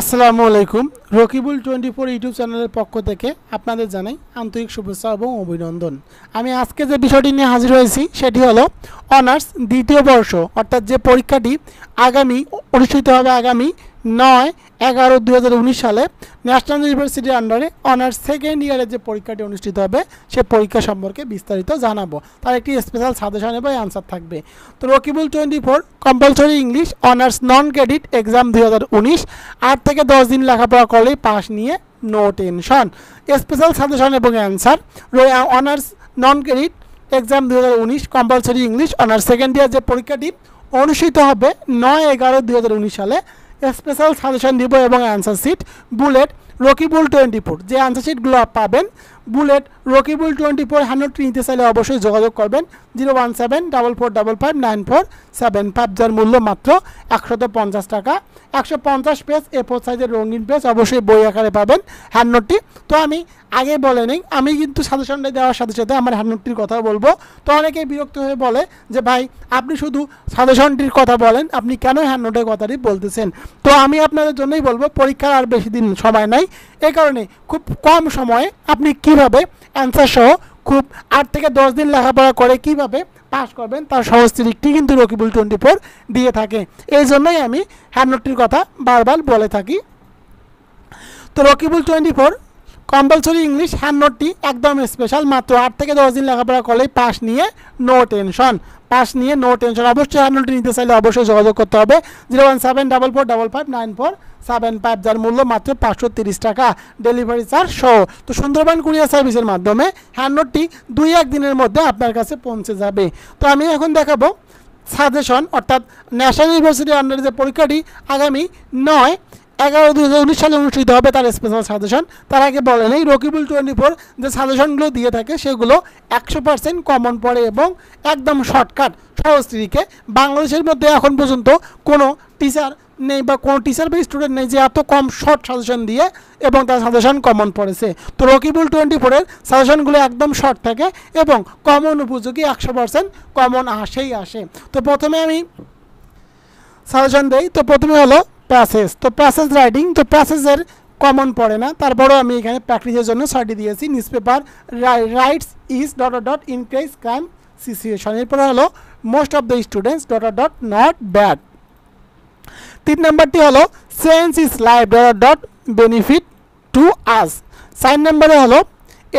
আসসালামু আলাইকুম Rakibul twenty four YouTube চ্যানেলের পক্ষ থেকে আপনাদের জানাই আন্তরিক শুভেচ্ছা এবং অভিনন্দন আমি আজকে যে বিষয়টি নিয়ে হাজির হয়েছি সেটি হলো অনার্স দ্বিতীয় বর্ষ অর্থাৎ যে পরীক্ষাটি আগামী অনুষ্ঠিত হবে আগামী নয় এগারো দু সালে ন্যাশনাল ইউনিভার্সিটির আন্ডারে অনার্স সেকেন্ড ইয়ারে যে পরীক্ষাটি অনুষ্ঠিত হবে সে পরীক্ষা সম্পর্কে বিস্তারিত জানাবো তার একটি স্পেশাল সাজেশন এবং অ্যান্সার থাকবে তো Rakibul twenty four compulsory English honours non credit exam দু হাজার উনিশ আট থেকে দশ দিন লেখাপড়া করলেই পাশ নিয়ে নো টেনশন স্পেশাল সাজেশন এবং answer honours non credit exam দু হাজার উনিশ compulsory English honours second year যে পরীক্ষাটি অনুষ্ঠিত হবে নয় এগারো দু সালে স্পেশাল সাজেশন দিব এবং answer sheet bullet Rakibul twenty four যে অ্যান্সার শিটগুলো পাবেন বুলেট রকিবুল টোয়েন্টি ফোর হ্যান্ডোডটি নিতে চাইলে অবশ্যই যোগাযোগ করবেন zero one seven double four double five nine four seven five যার মূল্য মাত্র একশত পঞ্চাশ টাকা একশো পঞ্চাশ পেজ এ ফোর সাইজের রঙিন পেজ অবশ্যই বই আকারে পাবেন হ্যান্ডনোটটি তো আমি আগে বলে নিই আমি কিন্তু সাজেশনটা দেওয়ার সাথে সাথে আমার হ্যান্ডনোটটির কথা বলবো তো অনেকেই বিরক্ত হয়ে বলে যে ভাই আপনি শুধু সাজেশনটির কথা বলেন আপনি কেন হ্যান্ডনোটের কথাটি বলতেছেন তো আমি আপনাদের জন্যই বলবো পরীক্ষার আর বেশি দিন সময় নাই এ কারণে খুব কম সময়ে আপনি কিভাবে অ্যান্সার সহ খুব আট থেকে দশ দিন লেখাপড়া করে কিভাবে পাস করবেন তার সহজ দিকটি কিন্তু রকিবুল টোয়েন্টি ফোর দিয়ে থাকে এই জন্যই আমি হ্যান্ডনোটটির কথা বারবার বলে থাকি তো Rakibul twenty four compulsory English hand নোটটি একদম স্পেশাল মাত্র আট থেকে দশ দিন লেখাপড়া করলেই পাস নিয়ে নো টেনশন পাস নিয়ে নো টেনশন অবশ্যই হ্যান্ড নোটটি নিতে চাইলে অবশ্যই যোগাযোগ করতে হবে zero one seven double four double five nine four seven five যার মূল্য মাত্র পাঁচশো তিরিশ টাকা ডেলিভারি চার্জ সহ তো সুন্দরবন কুরিয়ার সার্ভিসের মাধ্যমে হ্যান্ড নোটটি দুই এক দিনের মধ্যে আপনার কাছে পৌঁছে যাবে তো আমি এখন দেখাবো সাজেশন অর্থাৎ ন্যাশনাল ইউনিভার্সিটির আন্ডারে যে পরীক্ষাটি আগামী নয় এগারো দু উনিশ সালে অনুষ্ঠিত হবে তার স্পেশাল সাজেশন তার আগে বলে নেই রকিবুল টোয়েন্টি ফোর যে সাজেশনগুলো দিয়ে থাকে সেগুলো একশো পার্সেন্ট কমন পড়ে এবং একদম শর্টকাট সহস্ত্রীকে বাংলাদেশের মধ্যে এখন পর্যন্ত কোনো টিচার নেই বা কোনো টিচার বা স্টুডেন্ট নেই যে এত কম শর্ট সাজেশন দিয়ে এবং তার সাজেশন কমন পড়েছে তো রকিবুল টোয়েন্টি ফোরের সাজেশনগুলো একদম শর্ট থাকে এবং কমন উপযোগী একশো পার্সেন্ট কমন আসেই আসে তো প্রথমে আমি সাজেশন দেই তো প্রথমে হলো প্যাসেজ তো প্যাসেজ রাইডিং তো প্যাসেজের কমন পড়ে না তারপরেও আমি এখানে প্র্যাকটিসের জন্য সার্টি দিয়েছি newspaper rights is dot dot increase crime situation এরপরে হলো most of the students dot dot not bad তিন নম্বরটি হলো science is life dot dot benefit to us চার নম্বরে হলো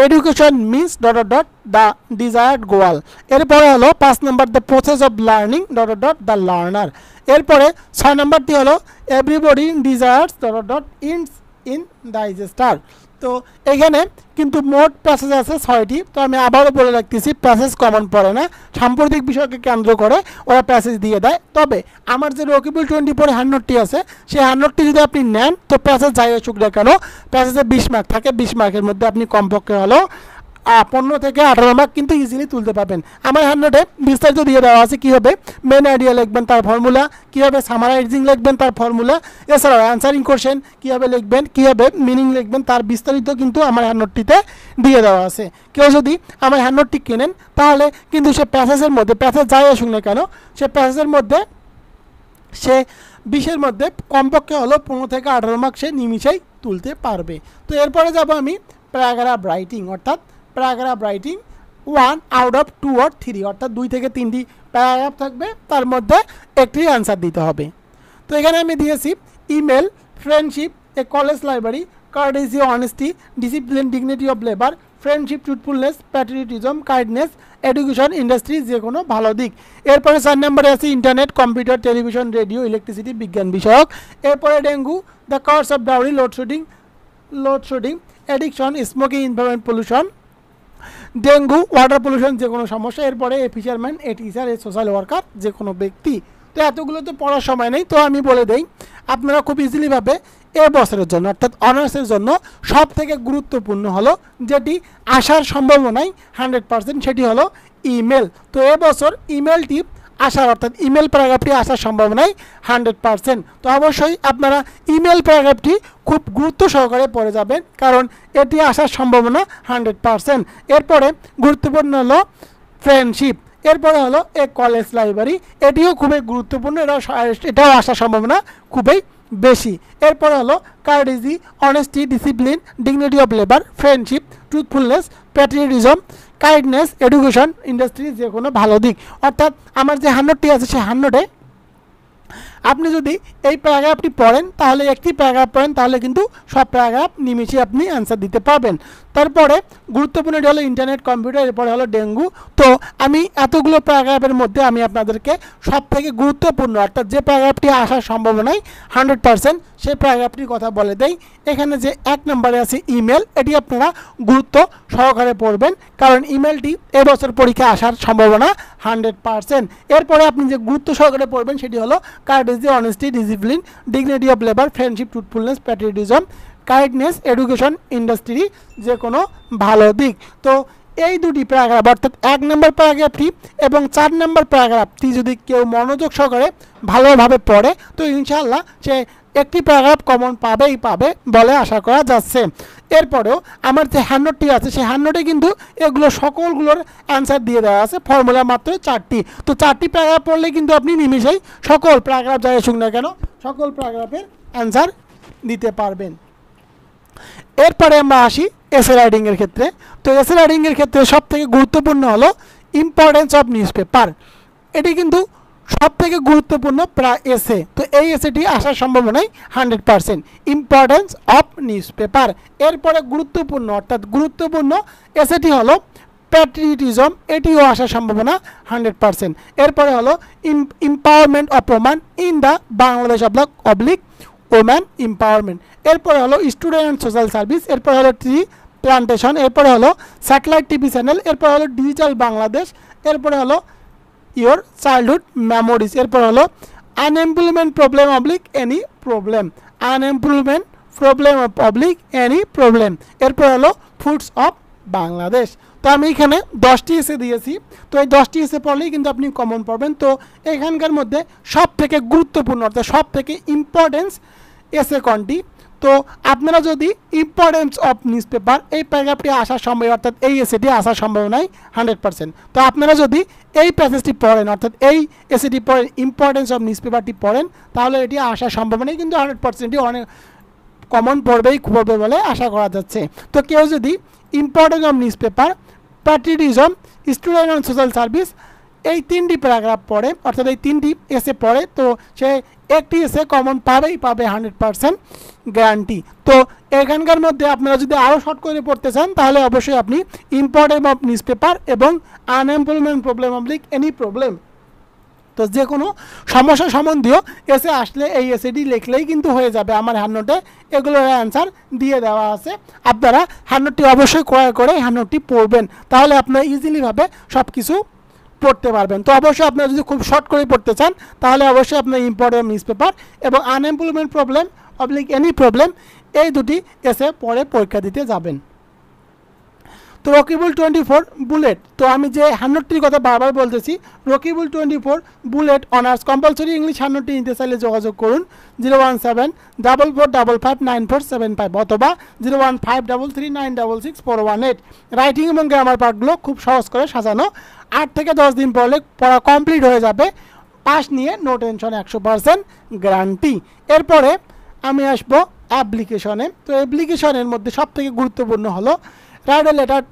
education means dot dot the desired goal এরপরে হলো পাঁচ নম্বর the process of learning dot dot the learner এরপরে ছয় নম্বরটি হলো এভরিবডি ডিজায়ার্স ডট ডট ইনস ইন ডাইজেস্টার তো এখানে কিন্তু মোট প্যাসেজ আছে ছয়টি তো আমি আবারও বলে রাখতেছি প্যাসেজ কমন পড়ে না সাম্প্রতিক বিষয়কে কেন্দ্র করে ওরা প্যাসেজ দিয়ে দেয় তবে আমার যে রকিবুল টোয়েন্টি ফোর হান্ড্রেডটি আছে সেই হান্ড্রেডটি যদি আপনি নেন তো প্যাসেজ যাই হোক না কেন প্যাসেজে বিশ মার্ক থাকে বিশ মার্কের মধ্যে আপনি কমপক্ষে হলেও পনেরো থেকে আঠারো মার্ক কিন্তু ইজিলি তুলতে পারবেন আমার হ্যান্ডনোটে বিস্তারিত দিয়ে দেওয়া আছে কী হবে মেন আইডিয়া লিখবেন তার ফর্মুলা কীভাবে সামারাইজিং লিখবেন তার ফর্মুলা এছাড়াও অ্যান্সারিং কোশ্চেন কীভাবে লিখবেন কীভাবে মিনিং লিখবেন তার বিস্তারিত কিন্তু আমার হ্যান্ডনোটটিতে দিয়ে দেওয়া আছে কেউ যদি আমার হ্যান্ডটি কেনেন তাহলে কিন্তু সে প্যাসেজের মধ্যে প্যাসেজ যাই আসুক না কেন সে প্যাসেজের মধ্যে সে বিশের মধ্যে কমপক্ষে হলো পনেরো থেকে আঠারো মার্ক সে নিমিশেই তুলতে পারবে তো এরপরে যাব আমি প্যারাগ্রাফ রাইটিং অর্থাৎ paragraph writing one out of two or three অর্থাৎ দুই থেকে তিনটি প্যারাগ্রাফ থাকবে তার মধ্যে একটি অ্যান্সার দিতে হবে তো এখানে আমি দিয়েছি email friendship a college library courtesy honesty discipline dignity of labour friendship truthfulness patriotism kindness education industry যে কোনো ভালো দিক এরপরে চার নম্বরে আছে internet computer television radio electricity বিজ্ঞান বিষয়ক এরপরে dengue the curse of dowry load shedding load shedding addiction smoking environment pollution dengue water pollution যে কোনো সমস্যা এরপরে a fisherman a teacher a social worker যে কোনো ব্যক্তি তো এতগুলো তো পড়ার সময় নেই তো আমি বলে দেই আপনারা খুব ইজিলিভাবে এ বছরের জন্য অর্থাৎ অনার্সের জন্য সব থেকে গুরুত্বপূর্ণ হলো যেটি আসার সম্ভাবনাই হান্ড্রেড পারসেন্ট সেটি হলো ইমেল তো এবছর ইমেলটি আসার অর্থাৎ ইমেল প্যারাগ্রাফটি আসার সম্ভাবনাই হান্ড্রেড পারসেন্ট তো অবশ্যই আপনারা ইমেল প্যারাগ্রাফটি খুব গুরুত্ব সহকারে পড়ে যাবেন কারণ এটি আসার সম্ভাবনা হান্ড্রেড পারসেন্ট এরপরে গুরুত্বপূর্ণ হলো ফ্রেন্ডশিপ এরপরে হলো এ কলেজ লাইব্রেরি এটিও খুবই গুরুত্বপূর্ণ এটাও এটাও আসার সম্ভাবনা খুবই বেশি এরপরে হলো courtesy honesty discipline dignity of labour friendship truthfulness patriotism kindness education industry যে কোনো ভালো দিক অর্থাৎ আমার যে হান্ড্রেডটি আছে সেই হান্ড্রেডে আপনি যদি এই প্যারাগ্রাফটি পড়েন তাহলে একটি প্যারাগ্রাফ পড়েন তাহলে কিন্তু সব প্যারাগ্রাফ নিমিশে আপনি অ্যান্সার দিতে পারবেন তারপরে গুরুত্বপূর্ণ এটা হলো ইন্টারনেট কম্পিউটার এরপরে হলো ডেঙ্গু তো আমি এতগুলো প্যারাগ্রাফের মধ্যে আমি আপনাদেরকে সব থেকে গুরুত্বপূর্ণ অর্থাৎ যে প্যারাগ্রাফটি আসার সম্ভাবনাই হান্ড্রেড পারসেন্ট সেই প্যারাগ্রাফটির কথা বলে দেই এখানে যে এক নম্বরে আছে ইমেল এটি আপনারা গুরুত্ব সহকারে পড়বেন কারণ ইমেলটি এবছর পরীক্ষা আসার সম্ভাবনা হান্ড্রেড পারসেন্ট এরপরে আপনি যে গুরুত্ব সহকারে পড়বেন সেটি হলো courtesy honesty discipline dignity of labour friendship truthfulness patriotism correctness education industry যে কোনো ভালো দিক তো এই দুটি প্যারাগ্রাফ অর্থাৎ এক নম্বর প্যারাগ্রাফটি এবং চার নম্বর প্যারাগ্রাফটি যদি কেউ মনোযোগ সহকারে ভালোভাবে পড়ে তো ইনশাল্লাহ সে একটি প্যারাগ্রাফ কমন পাবেই পাবে বলে আশা করা যাচ্ছে এরপরেও আমার যে হ্যান্ডনোটটি আছে সেই হ্যান্ডনোটে কিন্তু এগুলো সকলগুলোর অ্যান্সার দিয়ে দেওয়া আছে ফর্মুলা মাত্র চারটি তো চারটি প্যারাগ্রাফ পড়লে কিন্তু আপনি নিমিশেই সকল প্যারাগ্রাফ যাই আসুক না কেন সকল প্যারাগ্রাফের অ্যান্সার দিতে পারবেন এরপরে আমরা আসি এসে রাইডিংয়ের ক্ষেত্রে তো এসে রাইডিংয়ের ক্ষেত্রে সবথেকে গুরুত্বপূর্ণ হলো ইম্পর্টেন্স অফ নিউজ পেপার এটি কিন্তু সবথেকে গুরুত্বপূর্ণ প্রায় এসে তো এই এসেটি আসার সম্ভাবনাই hundred percent importance of newspaper এরপরে গুরুত্বপূর্ণ অর্থাৎ গুরুত্বপূর্ণ এসেটি হলো প্যাট্রিয়টিজম এটিও আসার সম্ভাবনা হান্ড্রেড পারসেন্ট এরপরে হলো empowerment of woman in the Bangladesh অবলাক অবলিক ওম্যান এম্পাওয়ারমেন্ট এরপরে হলো স্টুডেন্ট অ্যান্ড সোশ্যাল সার্ভিস এরপরে হলো ট্রি প্লান্টেশন এরপরে হলো স্যাটেলাইট টিভি চ্যানেল এরপরে হলো ডিজিটাল বাংলাদেশ এরপরে হলো ইওর চাইল্ডহুড মেমোরিজ এরপরে হলো unemployment problem oblique any problem unemployment problem of public any problem এরপর হলো ফুডস অফ বাংলাদেশ তো আমি এখানে দশটি এসে দিয়েছি তো এই দশটি এসে পড়লেই কিন্তু আপনি কমন পাবেন তো এখানকার মধ্যে সব থেকে গুরুত্বপূর্ণ অর্থাৎ সব থেকে ইম্পর্টেন্স এসে কনটি তো আপনারা যদি ইম্পর্টেন্স অফ নিউজ পেপার এই প্যারাগ্রাফটি আসার সম্ভব অর্থাৎ এই এসেটি আসার সম্ভাবনায় হান্ড্রেড পার্সেন্ট তো আপনারা যদি এই প্যাসেজটি পড়েন অর্থাৎ এই এসেটি পড়েন ইম্পর্টেন্স অফ নিউজ পেপারটি পড়েন তাহলে এটি আসার সম্ভাবনাই কিন্তু হান্ড্রেড পার্সেন্টই অনেক কমন পড়বেই পড়বে বলে আশা করা যাচ্ছে তো কেউ যদি importance of newspaper patriotism student and social service এই তিনটি প্যারাগ্রাফ পড়ে অর্থাৎ এই তিনটি এসে পড়ে তো সে একটি এসে কমন পাবেই পাবে হান্ড্রেড পারসেন্ট গ্যারান্টি তো এখানকার মধ্যে আপনারা যদি আরও শর্ট করে পড়তে চান তাহলে অবশ্যই আপনি ইম্পর্টেন্ট অফ নিউজ পেপার এবং আনএমপ্লয়মেন্ট প্রবলেম লিক এনি প্রবলেম তো যে কোনো সমস্যা সম্বন্ধীয় এসে আসলে এই এসেডি লিখলেই কিন্তু হয়ে যাবে আমার হ্যান্ডনোটে এগুলোর অ্যান্সার দিয়ে দেওয়া আছে আপনারা হ্যান্ডনোটটি অবশ্যই ক্রয় করে হ্যান্ডনোটটি পড়বেন তাহলে আপনারা ইজিলিভাবে সব কিছু পড়তে পারবেন তো অবশ্যই আপনি যদি খুব শর্ট করে পড়তে চান তাহলে অবশ্যই আপনার ইম্পর্টেন্ট নিউজ পেপার এবং unemployment problem oblique any problem এই দুটি এসে পরে পরীক্ষা দিতে যাবেন তো রকিবুল টোয়েন্টি ফোর বুলেট তো আমি যে হান্ড্রেডটির কথা বারবার বলতেছি Rakibul twenty four bullet honours compulsory English হান্ড্রেডটি নিতে চাইলে যোগাযোগ করুন zero one seven double four double five nine four seven five অথবা zero one five double three nine double six four one eight writing এবং গ্রামার পার্টগুলো খুব সহজ করে সাজানো আট থেকে দশ দিন পরে পড়া কমপ্লিট হয়ে যাবে পাস নিয়ে নো টেনশন একশো পার্সেন্ট গ্যারান্টি এরপরে আমি আসবো অ্যাপ্লিকেশনে তো অ্যাপ্লিকেশনের মধ্যে সবথেকে গুরুত্বপূর্ণ হলো রাইট এ লেটার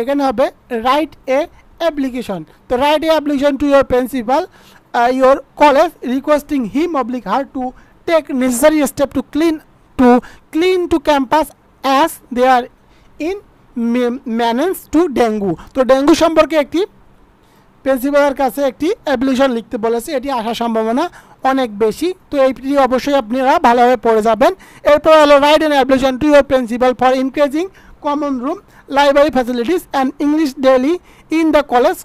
এখানে হবে রাইট এ অ্যাপ্লিকেশন তো write a application to your principal your college requesting him oblique her to take necessary step to clean to clean to campus as they are in manage to dengue তো dengue সম্পর্কে একটি প্রিন্সিপালের কাছে একটি application লিখতে বলেছে এটি আসার সম্ভাবনা অনেক বেশি তো এইটি অবশ্যই আপনারা ভালোভাবে পড়ে যাবেন এরপর হলো write an application to your principal for increasing common room library facilities and English daily in the college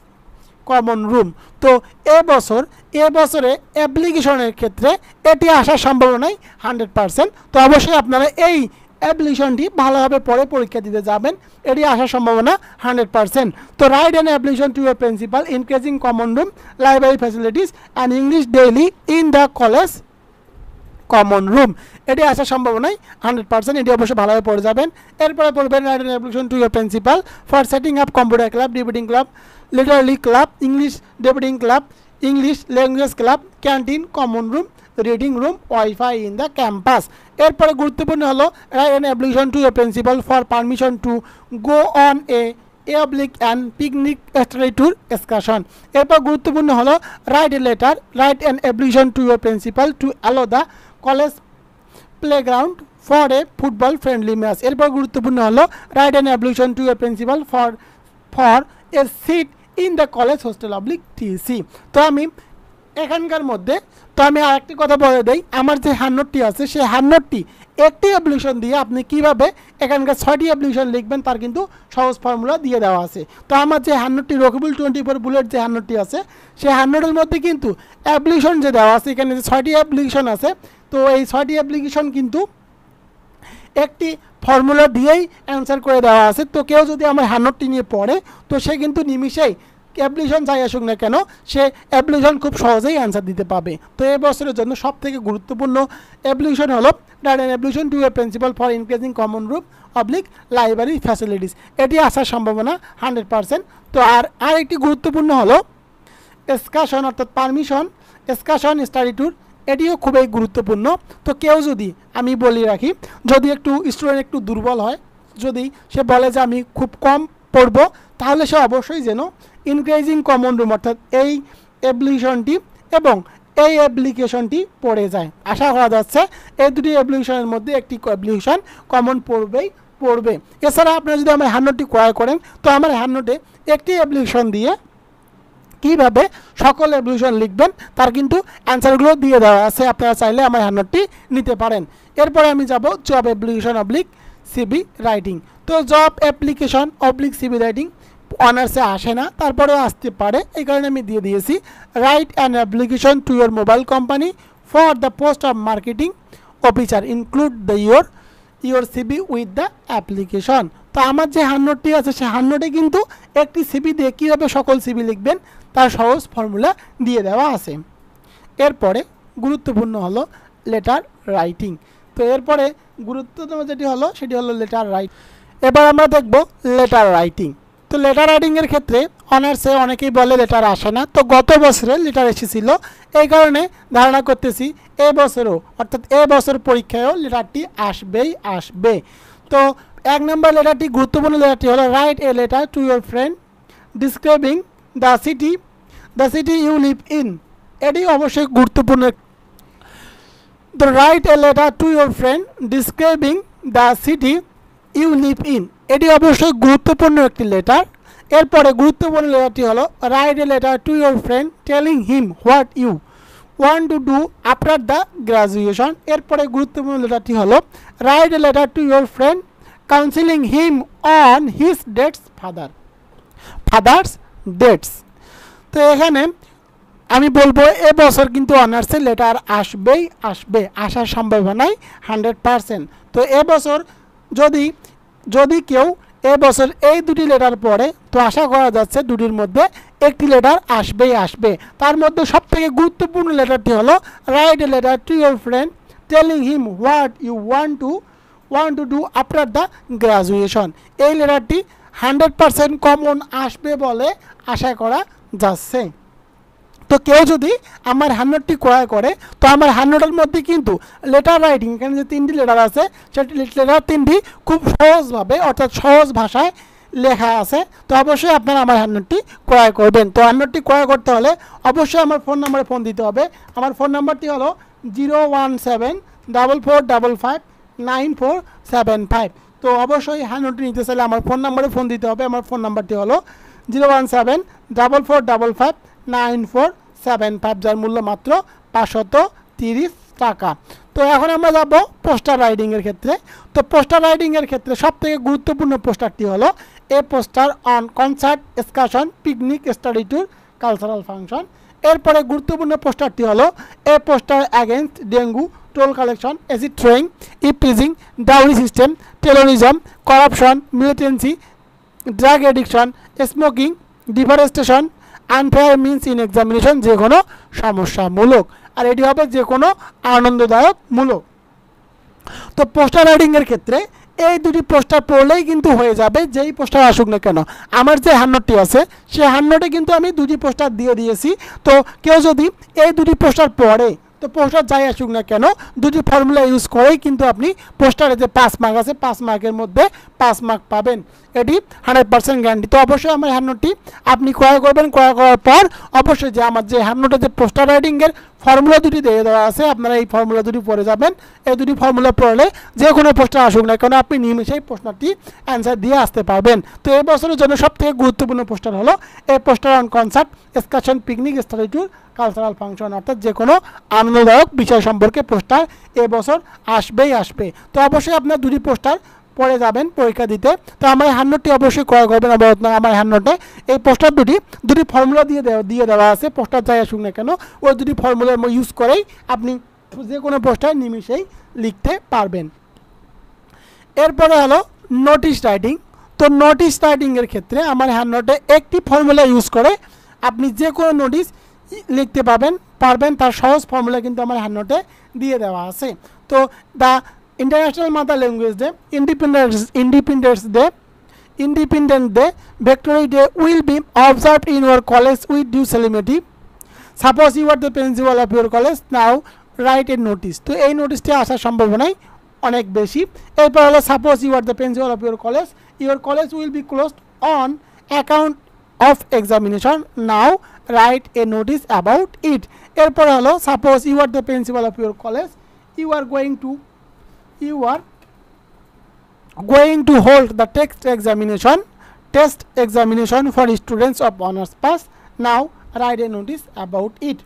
common room তো এবছর এবছরে অ্যাপ্লিকেশনের ক্ষেত্রে এটি আসার সম্ভাবনাই হান্ড্রেড পারসেন্ট তো অবশ্যই আপনারা এই অ্যাপ্লিকেশনটি ভালোভাবে পরে পরীক্ষা দিতে যাবেন এটি আসার সম্ভাবনা হান্ড্রেড পারসেন্ট তো write and application to a principal increasing common room library facilities and English daily in the college common room এটি আসার সম্ভাবনাই হান্ড্রেড পার্সেন্ট এটি অবশ্যই ভালোভাবে পড়ে যাবেন এরপরে পড়বেন write application to your principal for setting up computer club debating club literally club English debating club English language club canteen common room reading room wifi in the campus এরপরে গুরুত্বপূর্ণ হলো write and application to your principal for permission to go on a oblique and picnic study tour excursion এরপর গুরুত্বপূর্ণ হলো write a letter write an application to your principal to allow the college playground for a football friendly match এরপর গুরুত্বপূর্ণ হলো write and ablution to a principal for for a seat in the college hostel oblique TC তো আমি এখানকার মধ্যে তো আমি আর একটি কথা বলে দেই আমার যে হান্ড্রেডটি আছে সেই হান্ড্রেডটি একটি অ্যাপ্লিকেশন দিয়ে আপনি কিভাবে এখানকার ছয়টি অ্যাপ্লিকেশন লিখবেন তার কিন্তু সহজ ফর্মুলা দিয়ে দেওয়া আছে তো আমার যে হান্ড্রেডটি রকিবুল টোয়েন্টি ফোর বুলেট যে হান্ড্রেডটি আছে সেই হান্ড্রেডের মধ্যে কিন্তু অ্যাপ্লিকেশন যে দেওয়া আছে এখানে যে ছয়টি অ্যাপ্লিকেশন আছে তো এই ছয়টি অ্যাপ্লিকেশন কিন্তু একটি ফর্মুলা দিয়েই অ্যান্সার করে দেওয়া আছে তো কেউ যদি আমার হান্ড্রেডটি নিয়ে পড়ে তো সে কিন্তু নিমিষেই অ্যাপ্লিকেশন যাই আসুক না কেন সে অ্যাপ্লিকেশন খুব সহজেই অ্যান্সার দিতে পাবে তো এ বছরের জন্য থেকে গুরুত্বপূর্ণ অ্যাপ্লিকেশন হলো that an application to a principal for increasing common room oblique library facilities এটি আসার সম্ভাবনা হান্ড্রেড পারসেন্ট তো আর আরেকটি গুরুত্বপূর্ণ হলো এসকাশন অর্থাৎ পারমিশন এসকাশন স্টাডি ট্যুর এটিও খুবই গুরুত্বপূর্ণ তো কেউ যদি আমি বলি রাখি যদি একটু স্টুডেন্ট একটু দুর্বল হয় যদি সে বলে যে আমি খুব কম পড়ব তাহলে সে অবশ্যই যেন ইনক্রিজিং কমন রুম অর্থাৎ এই অ্যাপ্লিকেশনটি এবং এই অ্যাপ্লিকেশনটি পড়ে যায় আশা করা যাচ্ছে এই দুটি অ্যাপ্লিকেশনের মধ্যে একটি অ্যাপ্লিকেশন কমন পড়বেই পড়বে এছাড়া আপনি যদি আমার হ্যান্ডনোটটি ক্রয় করেন তো আমার হ্যান্ডনোটে একটি অ্যাপ্লিকেশন দিয়ে কীভাবে সকল অ্যাপ্লিকেশন লিখবেন তার কিন্তু অ্যান্সারগুলো দিয়ে দেওয়া আছে আপনারা চাইলে আমার হ্যান্ডনোটটি নিতে পারেন এরপরে আমি যাব job application oblique CV writing তো job application oblique CV writing অনার্সে আসে না তারপরেও আসতে পারে এই কারণে আমি দিয়ে দিয়েছি write an application to your mobile company for the post of marketing officer include the your your CV with the application তো আমার যে হান্ড্রেডটি আছে সে হান্ড্রেডে কিন্তু একটি সিবি দিয়ে কীভাবে সকল সিবি লিখবেন তার সহজ ফর্মুলা দিয়ে দেওয়া আছে এরপরে গুরুত্বপূর্ণ হলো লেটার রাইটিং তো এরপরে গুরুত্বতম যেটি হলো সেটি হলো লেটার রাইট এবার আমরা দেখব লেটার রাইটিং তো লেটার রাইডিংয়ের ক্ষেত্রে অনার্সে অনেকেই বলে লেটার আসে না তো গত বছরে লেটার এসেছিল এই কারণে ধারণা করতেছি এ বছরও অর্থাৎ এ বছর পরীক্ষায়ও লেটারটি আসবেই আসবে তো এক নম্বর লেটারটি গুরুত্বপূর্ণ লেটারটি হলো write a letter to your friend describing the city the city you live in এটি অবশ্যই গুরুত্বপূর্ণ তো write a letter to your friend describing the city you live in এটি অবশ্যই গুরুত্বপূর্ণ একটি লেটার এরপরে গুরুত্বপূর্ণ লেটারটি হলো write a letter to your friend telling him what you want to do after the graduation এরপরে গুরুত্বপূর্ণ লেটারটি হলো write a letter to your friend counselling him on his dates father father's dates তো এখানে আমি বলবো এবছর কিন্তু অনার্সে লেটার আসবেই আসবে আসার সম্ভাবনাই হান্ড্রেড পারসেন্ট তো এবছর যদি যদি কেউ এবছর এই দুটি লেটার পড়ে তো আশা করা যাচ্ছে দুটির মধ্যে একটি লেটার আসবেই আসবে তার মধ্যে সবথেকে গুরুত্বপূর্ণ লেটারটি হলো write a letter to your friend telling him what you want to want to do after the graduation এই লেটারটি হান্ড্রেড পারসেন্ট কমন আসবে বলে আশা করা যাচ্ছে তো কেউ যদি আমার হান্ড্রেডটি ক্রয় করে তো আমার হান্ড্রেডের মধ্যে কিন্তু লেটার রাইটিং এখানে যে তিনটি লেটার আছে সেটি লেটার তিনটি খুব সহজভাবে অর্থাৎ সহজ ভাষায় লেখা আছে তো অবশ্যই আপনারা আমার হ্যান্ডনোটটি ক্রয় করবেন তো হ্যান্ডনোটটি ক্রয় করতে হলে অবশ্যই আমার ফোন নাম্বারে ফোন দিতে হবে আমার ফোন নাম্বারটি হলো zero one seven double four double five nine four seven five তো অবশ্যই হ্যান্ডনোটটি নিতে চাইলে আমার ফোন নাম্বারে ফোন দিতে হবে আমার ফোন নাম্বারটি হলো zero one seven double four double five nine four seven five যার মূল্য মাত্র পাঁচশত তিরিশ টাকা তো এখন আমরা যাব পোস্টার রাইডিংয়ের ক্ষেত্রে তো পোস্টার রাইডিংয়ের ক্ষেত্রে সবথেকে গুরুত্বপূর্ণ পোস্টারটি হলো a poster on concert excursion picnic study tour cultural function এরপরে গুরুত্বপূর্ণ পোস্টারটি হলো a poster against dengue toll collection acid throwing ইপ্রিজিং dowry system terrorism corruption militancy drug addiction smoking deforestation unfair means in examination যে কোনো সমস্যামূলক আর এটি হবে যে কোনো আনন্দদায়ক মূলক তো পোস্টার রাইডিংয়ের ক্ষেত্রে এই দুটি পোস্টার পড়লেই কিন্তু হয়ে যাবে যেই পোস্টার আসুক না কেন আমার যে হ্যান্ডনোটটি আছে সেই হ্যান্ডনোটে কিন্তু আমি দুটি পোস্টার দিয়ে দিয়েছি তো কেউ যদি এই দুটি পোস্টার পড়ে তো পোস্টার যাই আসুক না কেন দুটি ফর্মুলা ইউজ করেই কিন্তু আপনি পোস্টারে যে পাঁচ মার্ক আছে পাঁচ মার্কের মধ্যে পাঁচ মার্ক পাবেন এটি হান্ড্রেড পার্সেন্ট গ্যারান্টি তো অবশ্যই আমার হ্যান্ডনোটটি আপনি ক্রয় করবেন ক্রয় করার পর অবশ্যই যে আমার যে হ্যান্ডনোটে যে পোস্টার রাইডিংয়ের ফর্মুলা দুটি দিয়ে দেওয়া আছে আপনারা এই ফর্মুলা দুটি পড়ে যাবেন এই দুটি ফর্মুলা পড়লে যে কোনো পোস্টার আসুক না কেন আপনি নিমেষেই প্রশ্নটি অ্যান্সার দিয়ে আসতে পারবেন তো এই বছরের জন্য সবথেকে গুরুত্বপূর্ণ পোস্টার হলো এই poster on concert excursion picnic study tour cultural function অর্থাৎ যে কোনো আনন্দদায়ক বিষয় সম্পর্কে পোস্টার এবছর আসবেই আসবে তো অবশ্যই আপনার দুটি পোস্টার পরে যাবেন পরীক্ষা দিতে তো আমার হ্যান্ডনোটটি অবশ্যই ক্রয় করবেন আমার হ্যান্ডনোটে এই পোস্টার দুটি দুটি ফর্মুলা দিয়ে দেওয়া দিয়ে দেওয়া আছে পোস্টার যাই আসুক না কেন ওই দুটি ফর্মুলার ইউজ করেই আপনি যে কোনো পোস্টার নিমিশেই লিখতে পারবেন এরপরে হলো নোটিশ রাইটিং তো নোটিশ রাইটিংয়ের ক্ষেত্রে আমার হ্যান্ডনোটে একটি ফর্মুলা ইউজ করে আপনি যে কোনো নোটিশ লিখতে পাবেন পারবেন তার সহজ ফর্মুলা কিন্তু আমার হ্যান্ডনোটে দিয়ে দেওয়া আছে তো the international mother language day independence independence day independent day victory day will be observe in your college with due solemnity suppose you are the principal of your college now write a notice তো এই নোটিসটি আসার সম্ভাবনাই অনেক বেশি এরপর হলো suppose you are the principal of your college your college will be closed on account of examination now write a notice about it এরপর হলো suppose you are the principal of your college you are going to you are going to hold the text examination test examination for students of honours pass now write a notice about it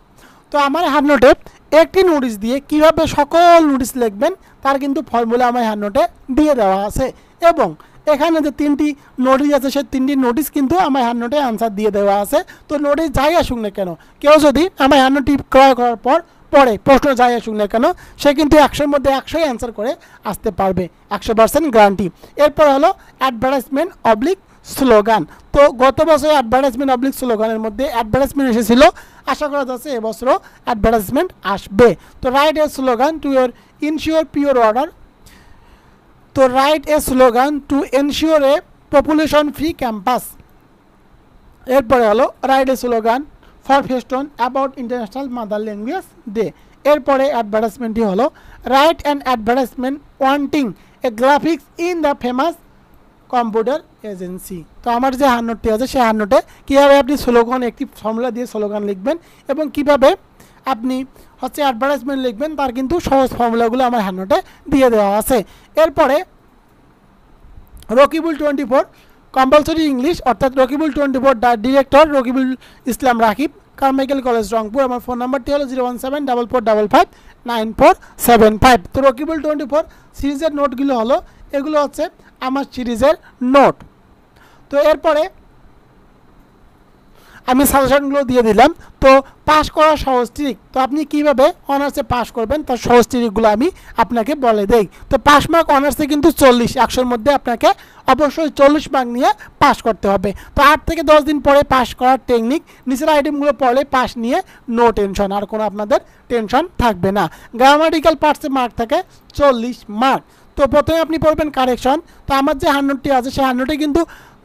তো আমার হ্যান্ডনোটে একটি notice দিয়ে কিভাবে সকল notice লিখবেন তার কিন্তু formula আমার হ্যান্ডনোটে দিয়ে দেওয়া আছে এবং এখানে যে তিনটি নোটিস আছে সেই তিনটি নোটিশ কিন্তু আমার হ্যান্ডনোটে আনসার দিয়ে দেওয়া আছে তো নোটিস যাই আসুক না কেন কেউ যদি আমার হ্যান্ডনোটি ক্রয় করার পর পরে প্রশ্ন যাই আসুক না কেন সে কিন্তু একশোর মধ্যে একশোই অ্যান্সার করে আসতে পারবে একশো পার্সেন্ট গ্যারান্টি এরপর হলো অ্যাডভার্টাইজমেন্ট অবলিক স্লোগান তো গত বছর অ্যাডভার্টাইজমেন্ট অবলিক স্লোগানের মধ্যে অ্যাডভার্টাইজমেন্ট এসেছিল আশা করা যাচ্ছে এবছরও অ্যাডভার্টাইজমেন্ট আসবে তো write your slogan to your ensure pure order তো write a slogan to ensure a population free campus এরপরে হলো write a slogan for festoon about international mother language day এরপরে অ্যাডভার্টাইজমেন্টটি হলো write and advertisement wanting a graphics in the famous computer agency তো আমার যে হার আছে সেই হার কীভাবে আপনি স্লোগান একটি ফর্মুলা দিয়ে স্লোগান লিখবেন এবং কিভাবে আপনি হচ্ছে অ্যাডভার্টাইজমেন্ট লিখবেন তার কিন্তু সহজ ফর্মুলাগুলো আমার হ্যান্ডনোটে দিয়ে দেওয়া আছে এরপরে Rakibul twenty four compulsory English অর্থাৎ Rakibul twenty four director Rakibul Islam Rakib Carmichael College Rangpur আমার ফোন নাম্বারটি হলো zero one seven double four double five nine four seven five তো রকিবুল টোয়েন্টি ফোর সিরিজের নোটগুলো হলো এগুলো হচ্ছে আমার সিরিজের নোট তো এরপরে আমি সাজেশনগুলো দিয়ে দিলাম তো পাশ করা সহজ ট্রিক তো আপনি কিভাবে অনার্সে পাশ করবেন তার সহজ ট্রিকগুলো আমি আপনাকে বলে দেই তো পাশ মার্ক অনার্সে কিন্তু চল্লিশ একশোর মধ্যে আপনাকে অবশ্যই চল্লিশ মার্ক নিয়ে পাশ করতে হবে তো আট থেকে দশ দিন পরে পাশ করার টেকনিক নিচের আইটেমগুলো পড়লে পাশ নিয়ে নো টেনশন আর কোনো আপনাদের টেনশন থাকবে না গ্রামাটিক্যাল পার্টসে মার্ক থাকে চল্লিশ মার্ক তো প্রথমে আপনি পড়বেন কারেকশন তো আমার যে হান্ড্রেডটি আছে সেই হান্ড্রেডটি কিন্তু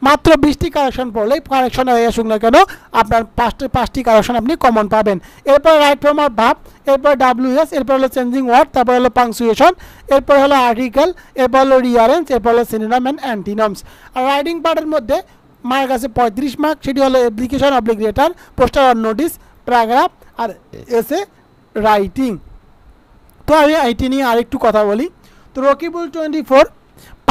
মাত্র বিশটি কারেকশন পড়লে কারেকশন হয়ে আসুক না কেন আপনার পাঁচটি পাঁচটি কারেকশন আপনি কমন পাবেন এরপর রাইট ফর্ম আর ভাব এরপর ডাব্লিউএস এরপর হলো চেঞ্জিং ওয়ার্ড তারপর হলো পাংসুয়েশন এরপর হলো আর্টিকেল এরপর হলো রিয়ারেন্স এরপর হলো সিনোনাম অ্যান্ড অ্যান্টিনমস আর রাইডিং পার্টের মধ্যে মার্ক আছে পঁয়ত্রিশ মার্ক সেটি হলো application oblique letter poster on notice paragraph আর এসে রাইটিং তো আমি আইটি নিয়ে আরেকটু কথা বলি তো রকিবুল টোয়েন্টি ফোর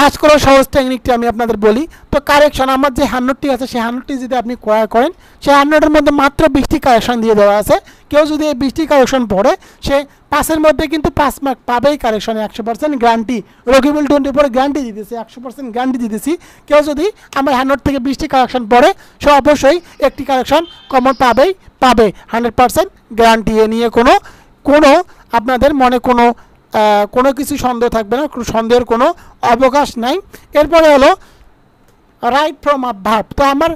পাঁচ করার সহজ টেকনিকটি আমি আপনাদের বলি তো কারেকশন আমার যে হ্যান্ডটি আছে সেই হ্যান্ডটি যদি আপনি ক্রয় করেন সেই হান্ড্রেডের মধ্যে মাত্র বৃষ্টি কারেকশন দিয়ে দেওয়া আছে কেউ যদি এই বৃষ্টি কারেকশন পড়ে সে পাসের মধ্যে কিন্তু পাঁচ মার্ক পাবেই কারেকশনে একশো percent guarantee Rakibul twenty four guarantee দিতেছি একশো পার্সেন্ট গ্যারান্টি দিতেছি কেউ যদি আমার হান্ড্রেড থেকে বৃষ্টি কারেকশন পড়ে সে অবশ্যই একটি কারেকশন কমন পাবেই পাবে হান্ড্রেড পার্সেন্ট গ্যারান্টি এ নিয়ে কোনো কোনো আপনাদের মনে কোনো কোনো কিছু সন্দেহ থাকবে না সন্দেহের কোনো অবকাশ নাই এরপরে হলো রাইট ফ্রম আপ ভাব তো আমার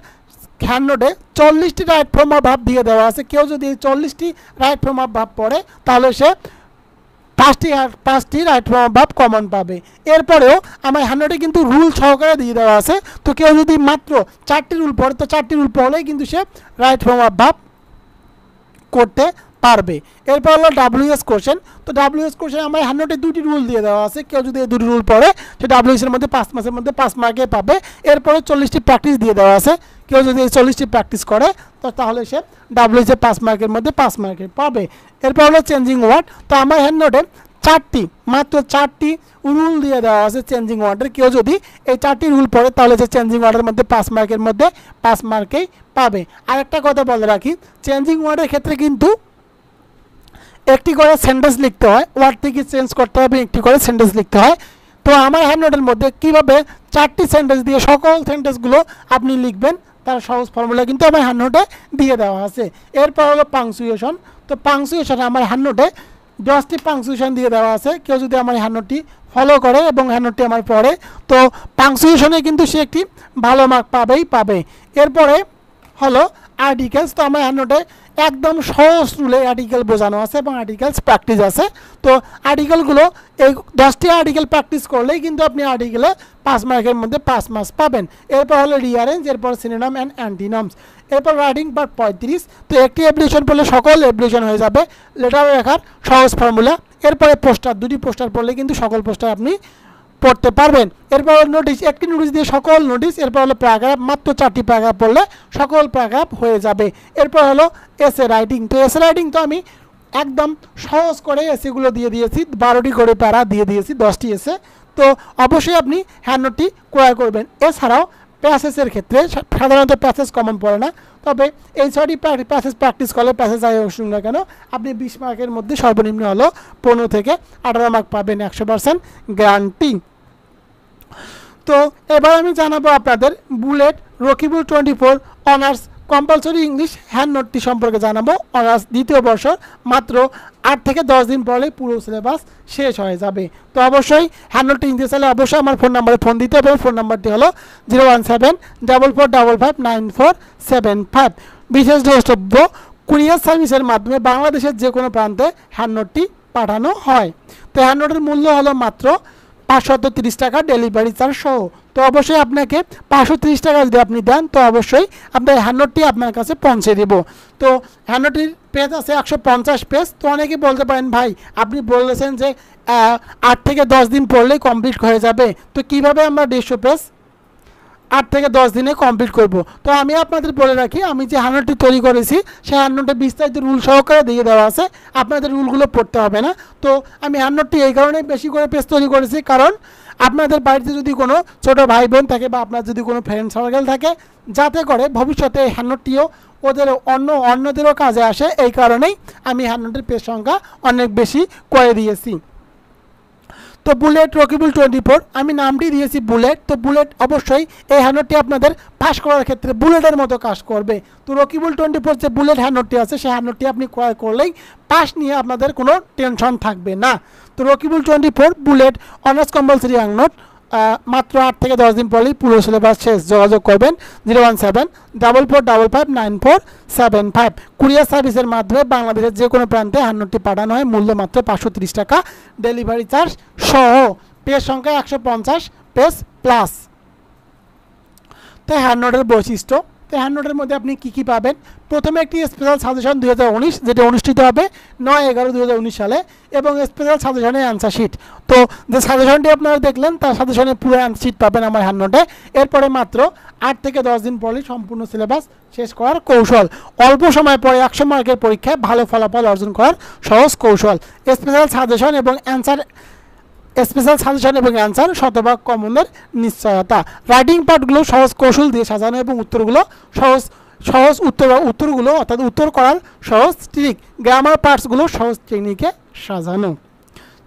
হ্যান্ডনোটে চল্লিশটি রাইট ফ্রম আপ ভাব দিয়ে দেওয়া আছে কেউ যদি এই চল্লিশটি রাইট ফ্রম আপ ভাব পড়ে তাহলে সে পাঁচটি পাঁচটি রাইট ফ্রম ভাব কমন পাবে এরপরেও আমার হ্যান্ডনোটে কিন্তু রুল সহকারে দিয়ে দেওয়া আছে তো কেউ যদি মাত্র চারটি রুল পড়ে তো চারটি রুল পড়লেই কিন্তু সে রাইট ফ্রম আপ ভাব করতে পারবে এরপর হলো ডাব্লিউএস কোশ্চেন তো ডাব্লিউএস কোশ্চেন আমার হ্যান্ডনোটে দুটি রুল দিয়ে দেওয়া আছে কেউ যদি এই দুটি রুল পড়ে সে ডাব্লিউএসের মধ্যে পাঁচ মাসের মধ্যে পাঁচ মার্কে পাবে এরপরে চল্লিশটি প্র্যাকটিস দিয়ে দেওয়া আছে কেউ যদি এই চল্লিশটি প্র্যাকটিস করে তো তাহলে সে ডাব্লিউএসে পাঁচ মার্কের মধ্যে পাঁচ মার্কে পাবে এরপর হলো চেঞ্জিং ওয়ার্ড তো আমার হ্যান্ডনোটে চারটি মাত্র চারটি রুল দিয়ে দেওয়া আছে চেঞ্জিং ওয়ার্ডের কেউ যদি এই চারটি রুল পড়ে তাহলে সে চেঞ্জিং ওয়ার্ডের মধ্যে পাঁচ মার্কের মধ্যে পাঁচ মার্কেই পাবে আর একটা কথা বলে রাখি চেঞ্জিং ওয়ার্ডের ক্ষেত্রে কিন্তু একটি করে সেন্টেন্স লিখতে হয় ওয়ার্ড থেকে চেঞ্জ করতে হবে একটি করে সেন্টেন্স লিখতে হয় তো আমার হ্যান্ডনোটের মধ্যে কীভাবে চারটি সেন্টেন্স দিয়ে সকল সেন্টেন্সগুলো আপনি লিখবেন তার সহজ ফর্মুলা কিন্তু আমার হ্যান্ডনোটে দিয়ে দেওয়া আছে এরপর হলো পাংসুয়েশন তো পাংসুয়েশনে আমার হ্যান্ডনোটে দশটি পাংসুয়েশন দিয়ে দেওয়া আছে কেউ যদি আমার হ্যান্ডনোটটি ফলো করে এবং হ্যান্ডনোটটি আমার পড়ে তো পাংসুয়েশনে কিন্তু সে একটি ভালো মার্ক পাবেই পাবে এরপরে হলো আর্টিকেলস তো আমার হ্যান্ডনোটে একদম সহজ রুলে আর্টিকেল বোঝানো আছে এবং আর্টিকেলস প্র্যাকটিস আছে তো আর্টিকেলগুলো এই দশটি আর্টিকেল প্র্যাকটিস করলেই কিন্তু আপনি আর্টিকেলে পাঁচ মার্কের মধ্যে পাঁচ মাস পাবেন এরপর হলো রিয়ারেঞ্জ এরপর সিনেনাম অ্যান্ড অ্যান্টিনমস এরপর রাইডিং পার্ট পঁয়ত্রিশ তো একটি অ্যাপ্লিকেশন পড়লে সকল অ্যাপ্লিকেশন হয়ে যাবে লেটার লেখার সহজ ফর্মুলা এরপরে পোস্টার দুটি পোস্টার পড়লে কিন্তু সকল পোস্টার আপনি পড়তে পারবেন এরপর নোটিশ একটি নোটিশ দিয়ে সকল নোটিশ এরপর হলো প্যারাগ্রাফ মাত্র চারটি প্যারাগ্রাফ পড়লে সকল প্যারাগ্রাফ হয়ে যাবে এরপর হলো এসে রাইটিং তো এ রাইটিং তো আমি একদম সহজ করে এসিগুলো দিয়ে দিয়েছি বারোটি করে প্যারা দিয়ে দিয়েছি দশটি এসে তো অবশ্যই আপনি হ্যান্ডনোটটি ক্রয় করবেন এছাড়াও প্যাসেসের ক্ষেত্রে সাধারণত প্যাসেজ কমন পড়ে না তবে এই ছয়টি প্যাসেজ প্র্যাকটিস করলে প্যাসেজ আগে শুনুন না কেন আপনি বিশ মার্কের মধ্যে সর্বনিম্ন হলো পনেরো থেকে আঠারো মার্ক পাবেন একশো পার্সেন্ট গ্যারান্টি তো এবার আমি জানাবো আপনাদের bullet Rakibul twenty four honours compulsory English hand নোটটি সম্পর্কে জানাবো অনার্স দ্বিতীয় বর্ষ মাত্র আট থেকে দশ দিন পরে পুরো সিলেবাস শেষ হয়ে যাবে তো অবশ্যই হ্যান্ড নোটটি ইংলিশ চাইলে অবশ্যই আমার ফোন নাম্বারে ফোন দিতে হবে ফোন নাম্বারটি হলো zero one seven double four double five nine four seven five বিশেষ দ্রষ্টব্য কুরিয়ার সার্ভিসের মাধ্যমে বাংলাদেশের যে কোনো প্রান্তে হ্যান্ড নোটটি পাঠানো হয় তো হ্যান্ড নোটের মূল্য হলো মাত্র পাঁচশত তিরিশ টাকা ডেলিভারি চার্জ সহ তো অবশ্যই আপনাকে পাঁচশো তিরিশ টাকা যদি আপনি দেন তো অবশ্যই আপনার হ্যান্ডনোটটি আপনার কাছে পৌঁছে দেব তো হ্যান্ডনোটটির পেজ আছে একশো পঞ্চাশ পেজ তো অনেকে বলতে পারেন ভাই আপনি বলেছেন যে আট থেকে দশ দিন পড়লেই কমপ্লিট হয়ে যাবে তো কিভাবে আমরা দেড়শো পেজ আট থেকে দশ দিনে কমপ্লিট করব তো আমি আপনাদের বলে রাখি আমি যে হ্যান্ডনোটটি তৈরি করেছি সেই হ্যান্ডনোটে বিস্তারিত রুল সহকারে দিয়ে দেওয়া আছে আপনাদের রুলগুলো পড়তে হবে না তো আমি হ্যান্ডনোটটি এই কারণেই বেশি করে পেজ তৈরি করেছি কারণ আপনাদের বাড়িতে যদি কোনো ছোট ভাই বোন থাকে বা আপনার যদি কোনো ফ্রেন্ড সার্কেল থাকে যাতে করে ভবিষ্যতে এই হ্যান্ডনোটটিও ওদের অন্য অন্যদেরও কাজে আসে এই কারণেই আমি হ্যান্ডনোটের পেজ সংখ্যা অনেক বেশি করে দিয়েছি তো বুলেট রকিবুল টোয়েন্টি ফোর আমি নামটি দিয়েছি বুলেট তো বুলেট অবশ্যই এই হ্যান্ডটি আপনাদের পাস করার ক্ষেত্রে বুলেটের মতো কাজ করবে তো রকিবুল টোয়েন্টি ফোর যে বুলেট হ্যান্ডটি আছে সেই হ্যান্ডটি আপনি ক্রয় করলেই পাস নিয়ে আপনাদের কোনো টেনশন থাকবে না তো Rakibul twenty four bullet honours compulsory hand note মাত্র আট থেকে দশ দিন পরেই পুরো সিলেবাস শেষ যোগাযোগ করবেন zero one seven double four double five nine four seven five courier সার্ভিসের মাধ্যমে বাংলাদেশের যে কোনো প্রান্তে হান্নটি পাঠানো হয় মূল্য মাত্র পাঁচশো টাকা ডেলিভারি চার্জ সহ পেজ সংখ্যা একশো পঞ্চাশ পেজ প্লাস তো হ্যান্ডনোটের বৈশিষ্ট্য তো হ্যান্ডনোটের মধ্যে আপনি কী কী পাবেন প্রথমে একটি স্পেশাল সাজেশন দুই যেটা অনুষ্ঠিত হবে নয় এগারো উনিশ সালে এবং স্পেশাল সাজেশনে অ্যান্সার শিট তো যে সাজেশনটি আপনারা দেখলেন তার সাজেশনে পুরো অ্যান্সার শিট পাবেন আমার হ্যান্ড এরপরে মাত্র আট থেকে দশ দিন পরে সম্পূর্ণ সিলেবাস শেষ করার কৌশল অল্প সময় পরে একশো মার্কের পরীক্ষায় ভালো ফলাফল অর্জন করার সহজ কৌশল স্পেশাল সাজেশন এবং অ্যান্সার স্পেশাল সাজেশন এবং অ্যান্সার শতভাগ কমনের নিশ্চয়তা রাইটিং পার্টগুলো সহজ কৌশল দিয়ে সাজানো এবং উত্তরগুলো সহজ সহজ উত্তর উত্তরগুলো অর্থাৎ উত্তর করার সহজ ট্রিক গ্রামার পার্টসগুলো সহজ টেকনিকে সাজানো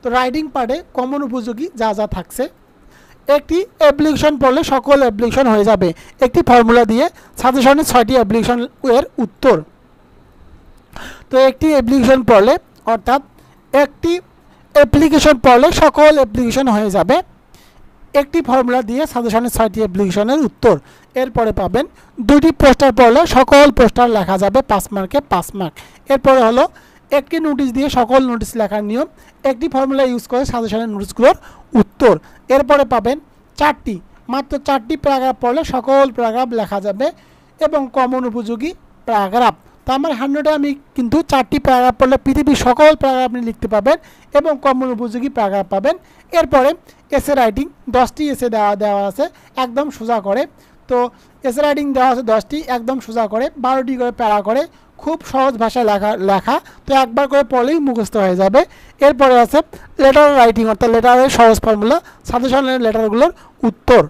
তো রাইডিং পার্টে কমন উপযোগী যা যা থাকছে একটি অ্যাপ্লিকেশন পড়লে সকল অ্যাপ্লিকেশন হয়ে যাবে একটি ফর্মুলা দিয়ে সাজেশনের ছয়টি অ্যাপ্লিকেশন এর উত্তর তো একটি অ্যাপ্লিকেশন পড়লে অর্থাৎ একটি অ্যাপ্লিকেশন পড়লে সকল অ্যাপ্লিকেশন হয়ে যাবে একটি ফর্মুলা দিয়ে সাজেশনের ছয়টি অ্যাপ্লিকেশনের উত্তর এরপরে পাবেন দুটি পোস্টার পড়লে সকল পোস্টার লেখা যাবে পাঁচ মার্কে পাঁচ মার্ক এরপরে হলো একটি নোটিশ দিয়ে সকল নোটিশ লেখার নিয়ম একটি ফর্মুলা ইউজ করে সাজেশনের নোটিশগুলোর উত্তর এরপরে পাবেন চারটি মাত্র চারটি প্যারাগ্রাফ পড়লে সকল প্যারাগ্রাফ লেখা যাবে এবং কমন উপযোগী প্যারাগ্রাফ তো আমার হান্ড্রেডে আমি কিন্তু চারটি প্যারাগ্রাফ পড়লে পৃথিবীর সকল প্যারাগ্রাফ আপনি লিখতে পাবেন এবং কমন উপযোগী প্যারাগ্রাফ পাবেন এরপরে এসে রাইটিং দশটি এসে দেওয়া দেওয়া আছে একদম সোজা করে তো এসে রাইটিং দেওয়া আছে দশটি একদম সোজা করে বারোটি করে প্যারা করে খুব সহজ ভাষায় লেখা লেখা তো একবার করে পড়লেই মুখস্থ হয়ে যাবে এরপরে আছে লেটার রাইটিং অর্থাৎ লেটারের সহজ ফর্মুলা সাজেশনের লেটারগুলোর উত্তর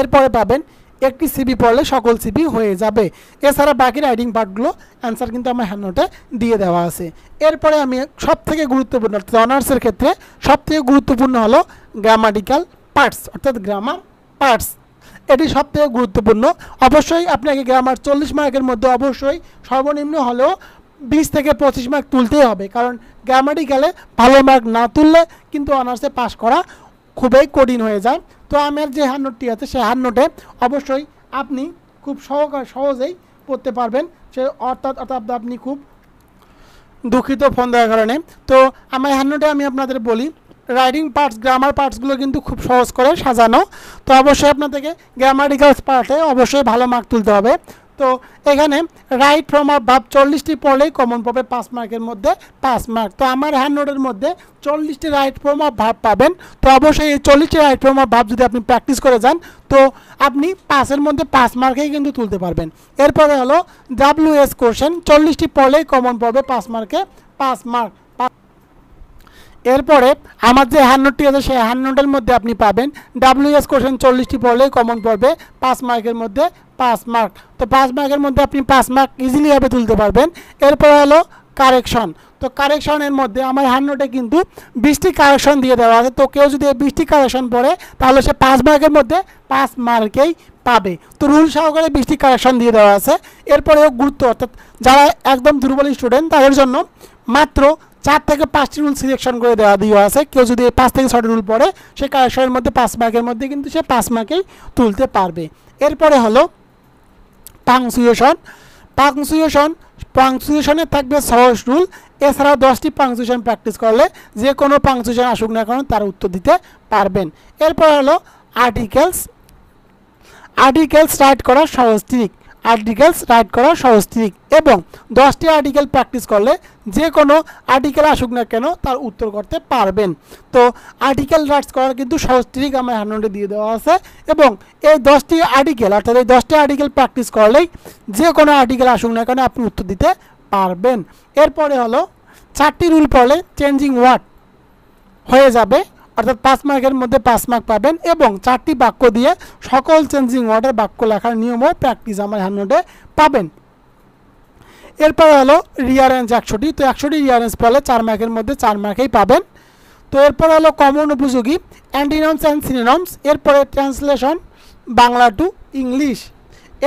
এরপরে পাবেন একটি সিবি পড়লে সকল সিবি হয়ে যাবে এছাড়া বাকি রাইডিং পার্টগুলো অ্যান্সার কিন্তু আমার হ্যান্ডনোটে দিয়ে দেওয়া আছে এরপরে আমি সবথেকে গুরুত্বপূর্ণ অর্থাৎ অনার্সের ক্ষেত্রে সবথেকে গুরুত্বপূর্ণ হলো গ্রামাটিক্যাল পার্টস অর্থাৎ গ্রামার পার্টস এটি সবথেকে গুরুত্বপূর্ণ অবশ্যই আপনাকে গ্রামার চল্লিশ মার্কের মধ্যে অবশ্যই সর্বনিম্ন হলেও বিশ থেকে পঁচিশ মার্ক তুলতেই হবে কারণ গ্রামাটিক্যালে ভালো মার্ক না তুললে কিন্তু অনার্সে পাশ করা খুবই কঠিন হয়ে যায় তো আমার যে হ্যান্ড আছে সেই হ্যান্ড অবশ্যই আপনি খুব সহজ সহজেই পড়তে পারবেন সে অর্থাৎ অর্থাৎ আপনি খুব দুঃখিত ফোন দেওয়ার কারণে তো আমার হ্যান্ড আমি আপনাদের বলি রাইডিং পার্টস গ্রামার পার্টসগুলো কিন্তু খুব সহজ করে সাজানো তো অবশ্যই আপনাদেরকে গ্রামাটিক্যাল পার্টে অবশ্যই ভালো মার্ক তুলতে হবে তো এখানে রাইট ফ্রম আর ভাব চল্লিশটি পড়লেই কমন পাবে পাঁচ মার্কের মধ্যে পাঁচ মার্ক তো আমার নোটের মধ্যে চল্লিশটি রাইট ফ্রম আর ভাব পাবেন তো অবশ্যই এই চল্লিশটি রাইট ফ্রম আর ভাব যদি আপনি প্র্যাকটিস করে যান তো আপনি পাঁচের মধ্যে পাঁচ মার্কেই কিন্তু তুলতে পারবেন এরপরে হলো ডাব্লিউ এস কোশ্চেন চল্লিশটি পড়লেই কমন পাবে পাঁচ মার্কে পাঁচ মার্ক এরপরে আমার যে হ্যান্ডনোটটি আছে সেই হ্যান্ডনোটের মধ্যে আপনি পাবেন ডাব্লিউএস কোশ্চেন চল্লিশটি পড়লেই কমন পড়বে পাঁচ মার্কের মধ্যে পাঁচ মার্ক তো পাঁচ মার্কের মধ্যে আপনি পাঁচ মার্ক ইজিলিভাবে তুলতে পারবেন এরপর হলো কারেকশন তো কারেকশনের মধ্যে আমার হ্যান্ডনোটে কিন্তু বৃষ্টি কারেকশন দিয়ে দেওয়া আছে তো কেউ যদি এই বৃষ্টি কারেকশন পড়ে তাহলে সে পাঁচ মার্কের মধ্যে পাঁচ মার্কেই পাবে তো রুল সহকারে বৃষ্টি কারেকশন দিয়ে দেওয়া আছে এরপরেও গুরুত্ব অর্থাৎ যারা একদম দুর্বল স্টুডেন্ট তাদের জন্য মাত্র চার থেকে পাঁচটি রুল সিলেকশন করে দেওয়া দেওয়া আছে কেউ যদি পাঁচ থেকে ছটি রুল পড়ে সে কারেকশনের মধ্যে পাঁচ মার্কের মধ্যে কিন্তু সে পাঁচ মার্কেই তুলতে পারবে এরপরে হলো পাংসুয়েশন পাংসুয়েশন পাংসুয়েশনে থাকবে সহজ রুল এছাড়াও দশটি পাংসুয়েশন প্র্যাকটিস করলে যে কোনো পাংসুয়েশন আসুক না কেন তার উত্তর দিতে পারবেন এরপর হলো আর্টিকেলস আর্টিকেলস রাইট করার সহজ ট্রিক আর্টিকেলস রাইট করা সহজ ঠিক এবং দশটি আর্টিকেল প্র্যাকটিস করলে যে কোনো আর্টিকেল আসুক না কেন তার উত্তর করতে পারবেন তো আর্টিকেল রাইটস করার কিন্তু সহজ ট্রিক আমার হ্যান্ডে দিয়ে দেওয়া আছে এবং এই দশটি আর্টিকেল অর্থাৎ এই দশটি আর্টিকেল প্র্যাকটিস করলেই যে কোনো আর্টিকেল আসুক না কেন আপনি উত্তর দিতে পারবেন এরপরে হলো চারটি রুল পড়লে চেঞ্জিং ওয়ার্ড হয়ে যাবে অর্থাৎ পাঁচ মার্কের মধ্যে পাঁচ মার্ক পাবেন এবং চারটি বাক্য দিয়ে সকল চেঞ্জিং ওয়ার্ডের বাক্য লেখার নিয়মও প্র্যাকটিস আমার হ্যান্ডনোটে পাবেন এরপরে হলো রিয়ারেঞ্জ একশোটি তো একশোটি রিয়ারেঞ্জ পেলে চার মার্কের মধ্যে চার মার্কেই পাবেন তো এরপরে হলো কমন উপযোগী অ্যান্টিনমস অ্যান্ড সিনোনমস এরপরে ট্রান্সলেশন বাংলা টু ইংলিশ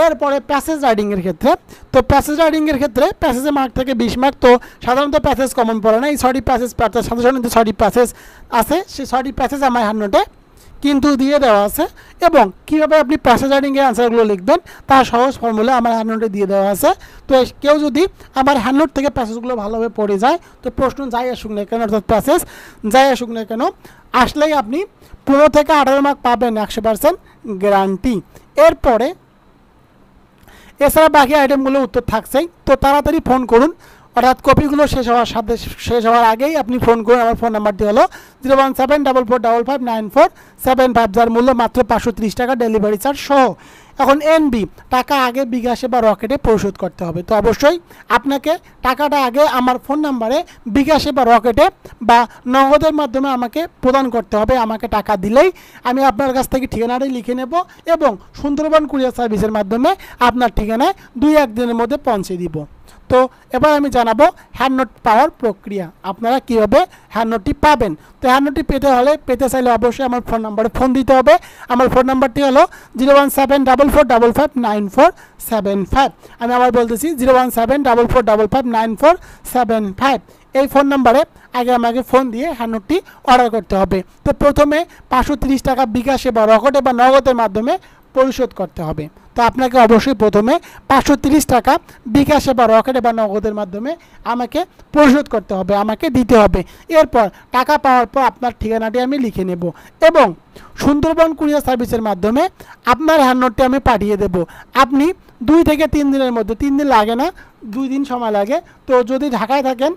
এরপরে প্যাসেজ রাইডিংয়ের ক্ষেত্রে তো প্যাসেজ রাইডিংয়ের ক্ষেত্রে প্যাসেজে মার্ক থাকে বিশ মার্ক তো সাধারণত প্যাসেজ কমন পড়ে না এই ছয়টি প্যাসেজ সাধারণত ছয়টি প্যাসেজ আছে সেই ছয়টি প্যাসেজ আমার হ্যান্ডনোটে কিন্তু দিয়ে দেওয়া আছে এবং কীভাবে আপনি প্যাসেজ রাইডিংয়ের আনসারগুলো লিখবেন তার সহজ ফর্মুলা আমার হ্যান্ডনোটে দিয়ে দেওয়া আছে তো কেউ যদি আমার হ্যান্ডনোট থেকে প্যাসেজগুলো ভালোভাবে পড়ে যায় তো প্রশ্ন যাই আসুক না কেন অর্থাৎ প্যাসেজ যাই আসুক না কেন আসলেই আপনি পনেরো থেকে আঠারো মার্ক পাবেন একশো পার্সেন্ট গ্যারান্টি এরপরে এছাড়া বাকি আইটেমগুলো উত্তর থাকছেই তো তাড়াতাড়ি ফোন করুন অর্থাৎ কপিগুলো শেষ হওয়ার সাথে শেষ হওয়ার আগেই আপনি ফোন করুন আমার ফোন নাম্বারটি হলো zero one seven double four double five nine four seven five যার মূল্য মাত্র পাঁচশো তিরিশ টাকা ডেলিভারি চার্জ সহ এখন এনবি টাকা আগে বিকাশে বা রকেটে পরিশোধ করতে হবে তো অবশ্যই আপনাকে টাকাটা আগে আমার ফোন নাম্বারে বিকাশে বা রকেটে বা নগদের মাধ্যমে আমাকে প্রদান করতে হবে আমাকে টাকা দিলেই আমি আপনার কাছ থেকে ঠিকানাটি লিখে নেব এবং সুন্দরবন কুরিয়ার সার্ভিসের মাধ্যমে আপনার ঠিকানায় দুই একদিনের মধ্যে পৌঁছে দিব তো এবার আমি জানাবো হ্যান্ডনোট পাওয়ার প্রক্রিয়া আপনারা কীভাবে হ্যান্ডনোটটি পাবেন তো হ্যান্ডনোটটি পেতে হলে পেতে চাইলে অবশ্যই আমার ফোন নাম্বারে ফোন দিতে হবে আমার ফোন নাম্বারটি হলো zero one seven double four double five nine four seven five আমি আবার বলতেছি zero one seven double four double five nine four seven five এই ফোন নাম্বারে আগে আমাকে ফোন দিয়ে হ্যান্ডনোটটি অর্ডার করতে হবে তো প্রথমে পাঁচশো টাকা বিকাশে বা রকটে বা নগদের মাধ্যমে পরিশোধ করতে হবে তো আপনাকে অবশ্যই প্রথমে পাঁচশো টাকা বিকাশে বা রকেটে বা নগদের মাধ্যমে আমাকে পরিশোধ করতে হবে আমাকে দিতে হবে এরপর টাকা পাওয়ার পর আপনার ঠিকানাটি আমি লিখে নেব এবং সুন্দরবন কুরিয়ার সার্ভিসের মাধ্যমে আপনার হ্যান্ডনোটটি আমি পাঠিয়ে দেব আপনি দুই থেকে তিন দিনের মধ্যে তিন দিন লাগে না দুই দিন সময় লাগে তো যদি ঢাকায় থাকেন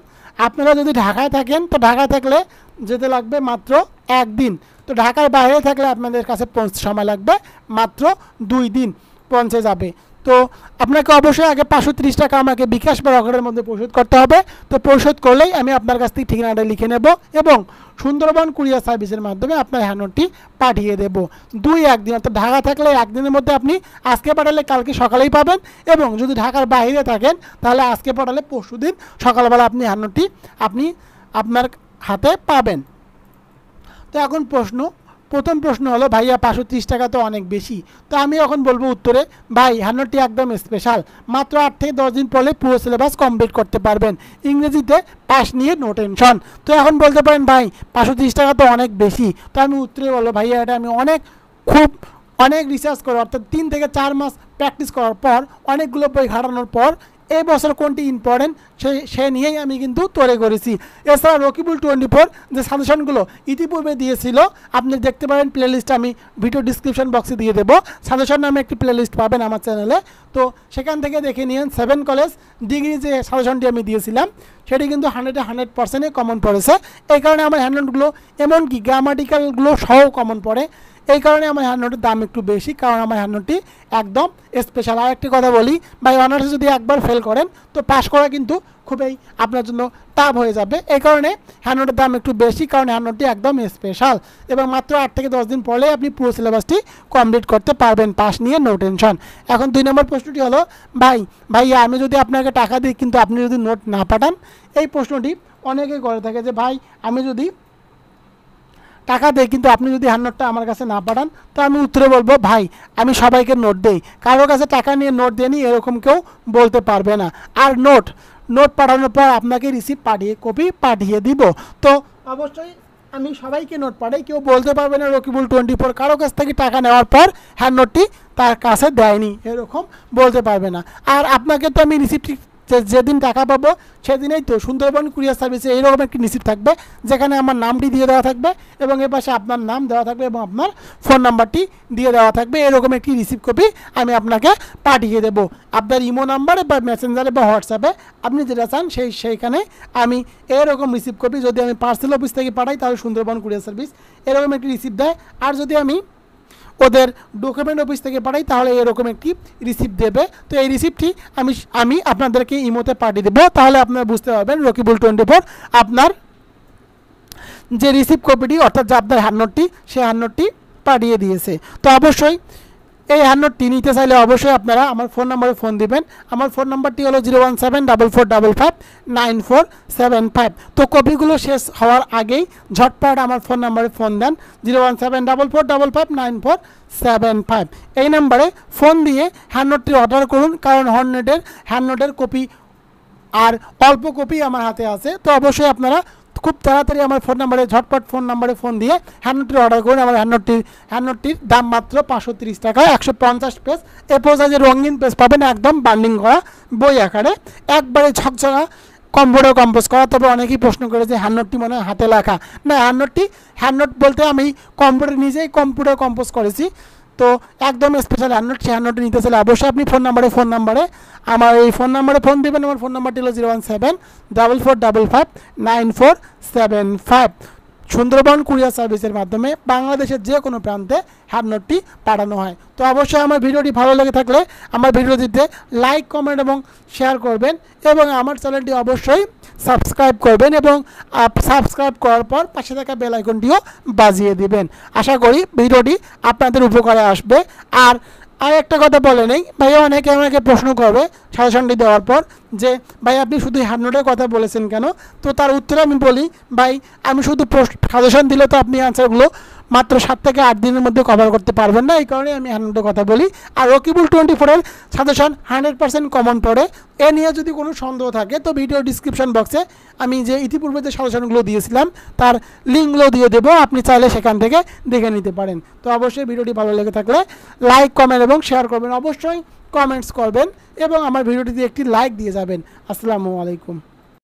আপনারা যদি ঢাকায় থাকেন তো ঢাকায় থাকলে যেতে লাগবে মাত্র একদিন তো ঢাকার বাইরে থাকলে আপনাদের কাছে সময় লাগবে মাত্র দুই দিন পঞ্চে যাবে তো আপনাকে অবশ্যই আগে পাঁচশো ত্রিশ টাকা আমাকে বিকাশ বা রকেটের মধ্যে পরিশোধ করতে হবে তো পরিশোধ করলেই আমি আপনার কাছ থেকে ঠিকানাটা লিখে নেব এবং সুন্দরবন কুরিয়ার সার্ভিসের মাধ্যমে আপনার হ্যান্ডনটি পাঠিয়ে দেব দুই একদিন অর্থাৎ ঢাকা থাকলে একদিনের মধ্যে আপনি আজকে পাঠালে কালকে সকালেই পাবেন এবং যদি ঢাকার বাইরে থাকেন তাহলে আজকে পাঠালে পরশু দিন সকালবেলা আপনি হ্যান্ডনটি আপনি আপনার হাতে পাবেন তো এখন প্রশ্ন প্রথম প্রশ্ন হলো ভাইয়া পাঁচশো ত্রিশ টাকা তো অনেক বেশি তো আমি এখন বলবো উত্তরে ভাই হান্নারটি একদম স্পেশাল মাত্র আট থেকে দশ দিন পরে পুরো সিলেবাস কমপ্লিট করতে পারবেন ইংরেজিতে পাশ নিয়ে নো টেনশন তো এখন বলতে পারেন ভাই পাঁচশো ত্রিশ টাকা তো অনেক বেশি তো আমি উত্তরে বলবো ভাইয়া এটা আমি অনেক খুব অনেক রিসার্চ করে অর্থাৎ তিন থেকে চার মাস প্র্যাকটিস করার পর অনেকগুলো বই ঘাটানোর পর এই বছর কোনটি ইম্পর্টেন্ট সে সে নিয়েই আমি কিন্তু তৈরি করেছি এছাড়া রকিবুল টোয়েন্টি ফোর যে সাজেশনগুলো ইতিপূর্বে দিয়েছিল আপনি দেখতে পারেন প্লেলিস্ট আমি ভিডিও ডিসক্রিপশন বক্সে দিয়ে দেবো সাজেশন নামে একটি প্লেলিস্ট পাবেন আমার চ্যানেলে তো সেখান থেকে দেখে নিন সেভেন কলেজ ডিগ্রি যে সাজেশনটি আমি দিয়েছিলাম সেটি কিন্তু হান্ড্রেডে হান্ড্রেড পার্সেন্টে কমন পড়েছে এই কারণে আমার হ্যান্ডনোটগুলো এমনকি গ্রামাটিক্যালগুলো সহ কমন পড়ে এই কারণে আমার হ্যান্ডনোটের দাম একটু বেশি কারণ আমার হ্যান্ডনোটটি একদম স্পেশাল আর একটি কথা বলি বা অনার্সে যদি একবার ফেল করেন তো পাশ করা কিন্তু খুবই আপনার জন্য তাপ হয়ে যাবে এই কারণে হ্যান্ডনোটের দাম একটু বেশি কারণ হ্যান্ডনোটটি একদম স্পেশাল এবং মাত্র আট থেকে দশ দিন পরে আপনি পুরো সিলেবাসটি কমপ্লিট করতে পারবেন পাশ নিয়ে নো টেনশন এখন দুই নম্বর প্রশ্নটি হলো ভাই ভাইয়া আমি যদি আপনাকে টাকা দিই কিন্তু আপনি যদি নোট না পাঠান এই প্রশ্নটি অনেকেই করে থাকে যে ভাই আমি যদি টাকা দেয় কিন্তু আপনি যদি নোটটা আমার কাছে না পাঠান তো আমি উত্তরে বলবো ভাই আমি সবাইকে নোট দেই কারো কাছে টাকা নিয়ে নোট দেয়নি এরকম কেউ বলতে পারবে না আর নোট নোট পাঠানোর পর আপনাকে রিসিপ্ট পাঠিয়ে কপি পাঠিয়ে দিব তো অবশ্যই আমি সবাইকে নোট পাঠাই কেউ বলতে পারবে না রকিবুল টোয়েন্টি ফোর কারো কাছ থেকে টাকা নেওয়ার পর হ্যান্ড নোটটি তার কাছে দেয়নি এরকম বলতে পারবে না আর আপনাকে তো আমি রিসিপ্ট যেদিন টাকা পাবো সেদিনেই তো সুন্দরবন কুরিয়ার সার্ভিসে এইরকম একটি নিশ্চিত থাকবে যেখানে আমার নামটি দিয়ে দেওয়া থাকবে এবং এ পাশে আপনার নাম দেওয়া থাকবে এবং আপনার ফোন নাম্বারটি দিয়ে দেওয়া থাকবে এরকম একটি রিসিভ কপি আমি আপনাকে পাঠিয়ে দেবো আপনার ইমো নাম্বারে বা মেসেঞ্জারে বা হোয়াটসঅ্যাপে আপনি যেটা চান সেই সেইখানে আমি এরকম রিসিভ কপি যদি আমি পার্সেল অফিস থেকে পাঠাই তাহলে সুন্দরবন কুরিয়ার সার্ভিস এরকম একটি রিসিভ দেয় আর যদি আমি ওদের ডকুমেন্ট অফিস থেকে পাঠাই তাহলে এরকম একটি রিসিপ্ট দেবে তো এই রিসিপ্টটি আমি আমি আপনাদেরকে ইমোতে পাঠিয়ে দেবো তাহলে আপনারা বুঝতে পারবেন রকিবুল টোয়েন্টি ফোর আপনার যে রিসিপ্ট কপিটি অর্থাৎ যে আপনার হ্যান্ডনোটটি সেই হ্যান্ডনোটটি পাঠিয়ে দিয়েছে তো অবশ্যই এই হ্যান্ডনোটটি নিতে চাইলে অবশ্যই আপনারা আমার ফোন নম্বরে ফোন দিবেন আমার ফোন নাম্বারটি হলো zero one seven double four double five nine four seven five তো কপিগুলো শেষ হওয়ার আগেই ঝটপট আমার ফোন নম্বরে ফোন দেন zero one seven double four double five nine four seven five এই নাম্বারে ফোন দিয়ে হ্যান্ডটি অর্ডার করুন কারণ হর্নেটের হ্যান্ডনোটের কপি আর অল্প কপি আমার হাতে আছে তো অবশ্যই আপনারা খুব তাড়াতাড়ি আমার ফোন নাম্বারে ঝটপট ফোন নাম্বারে ফোন দিয়ে হ্যান্ডনোটটি অর্ডার করুন আমার হ্যান্ডনোটটির হ্যান্ডনোটটির দাম মাত্র পাঁচশো তিরিশ টাকা একশো পঞ্চাশ পেজ এরপর যে রঙিন পেজ পাবেন একদম বার্নিং করা বই আকারে একবারে ঝকঝকা কম্পিউটার কম্পোজ করা তবে অনেকেই প্রশ্ন করে যে হ্যান্ডনোটটি মনে হাতে লেখা না হ্যান্ডনোটটি হ্যান্ডনোট বলতে আমি কম্পিউটার নিজেই কম্পিউটার কম্পোজ করেছি তো একদম স্পেশাল হ্যান্ডনোট সেই হ্যান্ডনোটটি নিতে চাইলে অবশ্যই আপনি ফোন নাম্বারে ফোন নাম্বারে আমার এই ফোন নাম্বারে ফোন দেবেন আমার ফোন নাম্বারটি হলো zero one seven double four double five nine four seven five Sundarban courier সার্ভিসের মাধ্যমে বাংলাদেশের যে কোনো প্রান্তে হ্যান্ডনোটটি পাঠানো হয় তো অবশ্যই আমার ভিডিওটি ভালো লেগে থাকলে আমার ভিডিওটিতে লাইক কমেন্ট এবং শেয়ার করবেন এবং আমার চ্যানেলটি অবশ্যই সাবস্ক্রাইব করবেন এবং সাবস্ক্রাইব করার পর পাশে থাকা বেলাইকনটিও বাজিয়ে দিবেন আশা করি ভিডিওটি আপনাদের উপকারে আসবে আর আর একটা কথা বলে নেই ভাইয়া অনেকে আমাকে প্রশ্ন করবে সাজেশনটি দেওয়ার পর যে ভাই আপনি শুধু হ্যান্ড কথা বলেছেন কেন তো তার উত্তরে আমি বলি ভাই আমি শুধু সাজেশন দিলে তো আপনি আনসারগুলো মাত্র সাত থেকে আট দিনের মধ্যে কভার করতে পারবেন না এই কারণে আমি হান্ড্রেডের কথা বলি আর রকিবুল টোয়েন্টি ফোরের সাজেশন হান্ড্রেড পার্সেন্ট কমন পড়ে এ নিয়ে যদি কোনো সন্দেহ থাকে তো ভিডিও ডিসক্রিপশন বক্সে আমি যে ইতিপূর্বে যে সাজেশনগুলো দিয়েছিলাম তার লিঙ্কগুলো দিয়ে দেবো আপনি চাইলে সেখান থেকে দেখে নিতে পারেন তো অবশ্যই ভিডিওটি ভালো লেগে থাকলে লাইক কমেন্ট এবং শেয়ার করবেন অবশ্যই কমেন্টস করবেন এবং আমার ভিডিওটিতে একটি লাইক দিয়ে যাবেন আসসালামু আলাইকুম